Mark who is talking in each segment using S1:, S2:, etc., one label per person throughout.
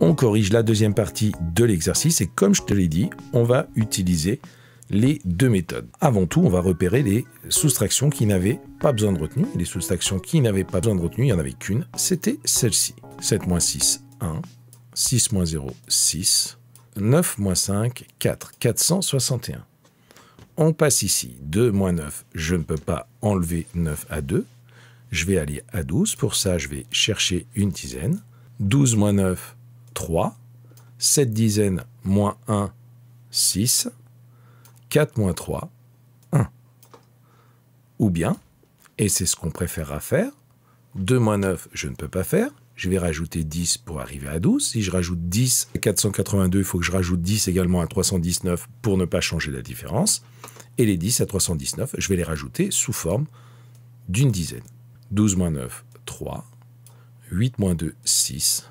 S1: On corrige la deuxième partie de l'exercice et comme je te l'ai dit, on va utiliser les deux méthodes. Avant tout, on va repérer les soustractions qui n'avaient pas besoin de retenue. Les soustractions qui n'avaient pas besoin de retenue, il n'y en avait qu'une, c'était celle-ci. 7 6, 1. 6 0, 6. 9 5, 4. 461. On passe ici. 2 9, je ne peux pas enlever 9 à 2 je vais aller à 12. Pour ça, je vais chercher une dizaine. 12 moins 9, 3. 7 dizaines moins 1, 6. 4 moins 3, 1. Ou bien, et c'est ce qu'on préférera faire, 2 moins 9, je ne peux pas faire. Je vais rajouter 10 pour arriver à 12. Si je rajoute 10 à 482, il faut que je rajoute 10 également à 319 pour ne pas changer la différence. Et les 10 à 319, je vais les rajouter sous forme d'une dizaine. 12 moins 9, 3. 8 moins 2, 6.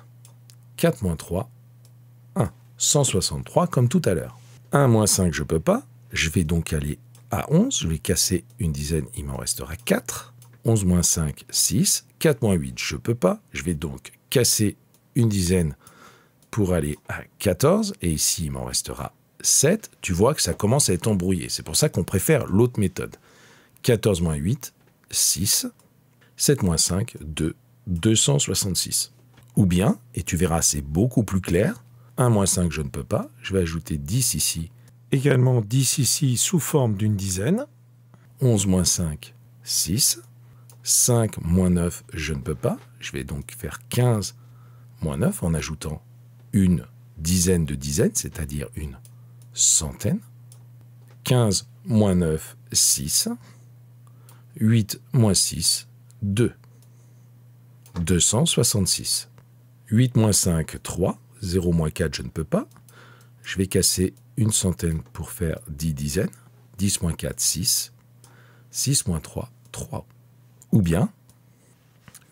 S1: 4 moins 3, 1. 163 comme tout à l'heure. 1 moins 5, je ne peux pas. Je vais donc aller à 11. Je vais casser une dizaine, il m'en restera 4. 11 moins 5, 6. 4 moins 8, je ne peux pas. Je vais donc casser une dizaine pour aller à 14. Et ici, il m'en restera 7. Tu vois que ça commence à être embrouillé. C'est pour ça qu'on préfère l'autre méthode. 14 moins 8, 6. 7 moins 5 de 266. Ou bien, et tu verras c'est beaucoup plus clair, 1 moins 5 je ne peux pas, je vais ajouter 10 ici. Également 10 ici sous forme d'une dizaine. 11 moins 5, 6. 5 moins 9 je ne peux pas, je vais donc faire 15 moins 9 en ajoutant une dizaine de dizaines, c'est-à-dire une centaine. 15 moins 9, 6. 8 moins 6, 2. 266. 8 moins 5, 3. 0 moins 4, je ne peux pas. Je vais casser une centaine pour faire 10 dizaines. 10 moins 4, 6. 6 moins 3, 3. Ou bien,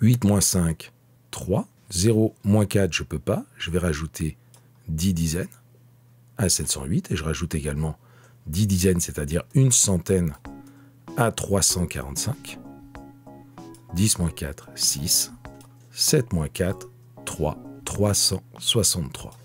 S1: 8 moins 5, 3. 0 moins 4, je ne peux pas. Je vais rajouter 10 dizaines à 708. Et je rajoute également 10 dizaines, c'est-à-dire une centaine à 345. 10 4, 6. 7 4, 3, 363.